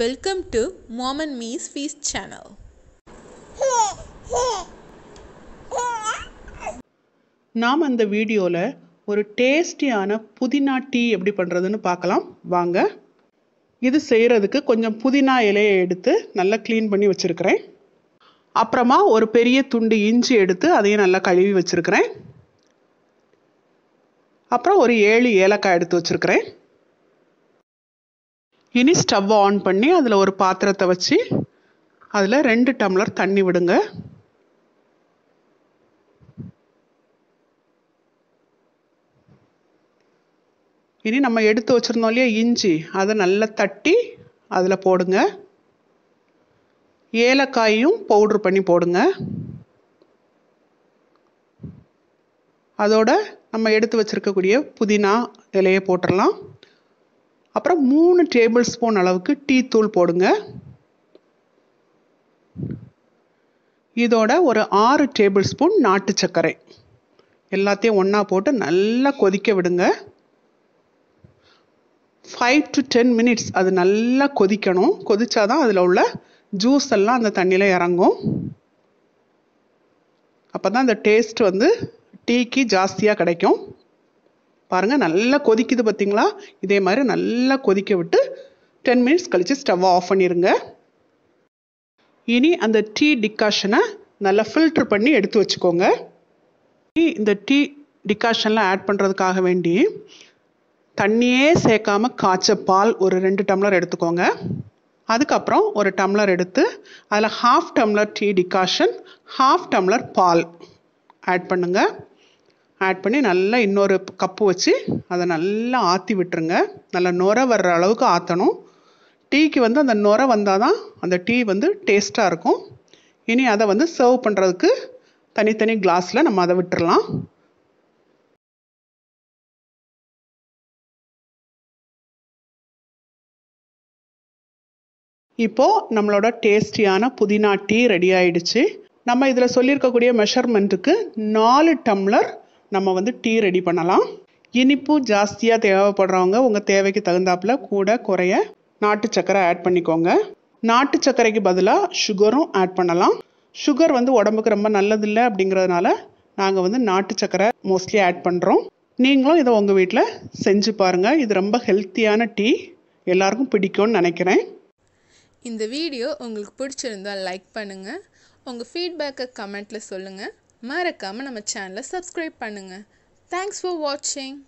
welcome to mom மீஸ் ஃபீஸ் channel நாம் அந்த வீடியோவில் ஒரு டேஸ்டியான புதினா டீ எப்படி பண்ணுறதுன்னு பார்க்கலாம் வாங்க இது செய்கிறதுக்கு கொஞ்சம் புதினா இலையை எடுத்து நல்லா க்ளீன் பண்ணி வச்சுருக்கிறேன் அப்புறமா ஒரு பெரிய துண்டு இஞ்சி எடுத்து அதையும் நல்லா கழுவி வச்சுருக்கிறேன் அப்புறம் ஒரு ஏழு ஏலக்காய் எடுத்து வச்சுருக்கிறேன் இனி ஸ்டவ் ஆன் பண்ணி அதில் ஒரு பாத்திரத்தை வச்சு அதில் ரெண்டு டம்ளர் தண்ணி விடுங்க இனி நம்ம எடுத்து வச்சுருந்தோம் இல்லையா இஞ்சி அதை நல்லா தட்டி அதில் போடுங்க ஏலக்காயும் பவுட்ரு பண்ணி போடுங்க அதோட நம்ம எடுத்து வச்சுருக்கக்கூடிய புதினா இலையை போட்டுடலாம் அப்புறம் மூணு டேபிள் ஸ்பூன் அளவுக்கு டீ தூள் போடுங்க இதோட ஒரு ஆறு டேபிள் ஸ்பூன் நாட்டு சர்க்கரை எல்லாத்தையும் ஒன்றா போட்டு நல்லா கொதிக்க விடுங்க ஃபைவ் டு டென் மினிட்ஸ் அது நல்லா கொதிக்கணும் கொதிச்சாதான் அதில் உள்ள ஜூஸ் எல்லாம் அந்த தண்ணியில் இறங்கும் அப்போ தான் அந்த டேஸ்ட் வந்து டீக்கு ஜாஸ்தியாக கிடைக்கும் பாருங்கள் நல்லா கொதிக்குது பார்த்திங்களா இதே மாதிரி நல்லா கொதிக்க விட்டு டென் மினிட்ஸ் கழித்து ஸ்டவ்வை ஆஃப் பண்ணிடுங்க இனி அந்த டீ டிக்காஷனை நல்லா ஃபில்ட்ரு பண்ணி எடுத்து வச்சுக்கோங்க இந்த டீ டிகாஷன்லாம் ஆட் பண்ணுறதுக்காக வேண்டி தண்ணியே சேர்க்காம காய்ச்ச பால் ஒரு ரெண்டு டம்ளர் எடுத்துக்கோங்க அதுக்கப்புறம் ஒரு டம்ளர் எடுத்து அதில் half tumbler tea decoction half tumbler பால் ஆட் பண்ணுங்கள் ஆட் பண்ணி நல்லா இன்னொரு கப்பு வச்சு அதை நல்லா ஆற்றி விட்டுருங்க நல்லா நுர வர்ற அளவுக்கு ஆற்றணும் டீக்கு வந்து அந்த நுர வந்தால் தான் அந்த டீ வந்து டேஸ்ட்டாக இருக்கும் இனி அதை வந்து சர்வ் பண்ணுறதுக்கு தனித்தனி கிளாஸில் நம்ம அதை விட்டுடலாம் இப்போது நம்மளோட டேஸ்டியான புதினா டீ ரெடி ஆயிடுச்சு நம்ம இதில் சொல்லியிருக்கக்கூடிய மெஷர்மெண்ட்டுக்கு நாலு டம்ளர் நம்ம வந்து டீ ரெடி பண்ணலாம் இனிப்பு ஜாஸ்தியாக தேவைப்படுறவங்க உங்கள் தேவைக்கு தகுந்தாப்பில் கூட குறைய நாட்டு சர்க்கரை ஆட் பண்ணிக்கோங்க நாட்டு சர்க்கரைக்கு பதிலாக சுகரும் ஆட் பண்ணலாம் சுகர் வந்து உடம்புக்கு ரொம்ப நல்லதில்லை அப்படிங்கிறதுனால நாங்கள் வந்து நாட்டு சர்க்கரை மோஸ்ட்லி ஆட் பண்ணுறோம் நீங்களும் இதை உங்கள் வீட்டில் செஞ்சு பாருங்கள் இது ரொம்ப ஹெல்த்தியான டீ எல்லாருக்கும் பிடிக்கும்னு நினைக்கிறேன் இந்த வீடியோ உங்களுக்கு பிடிச்சிருந்தால் லைக் பண்ணுங்கள் உங்கள் ஃபீட்பேக்கை கமெண்ட்டில் சொல்லுங்கள் மறக்காமல் நம்ம சேனலை சப்ஸ்கிரைப் பண்ணுங்கள் தேங்க்ஸ் ஃபார் வாட்சிங்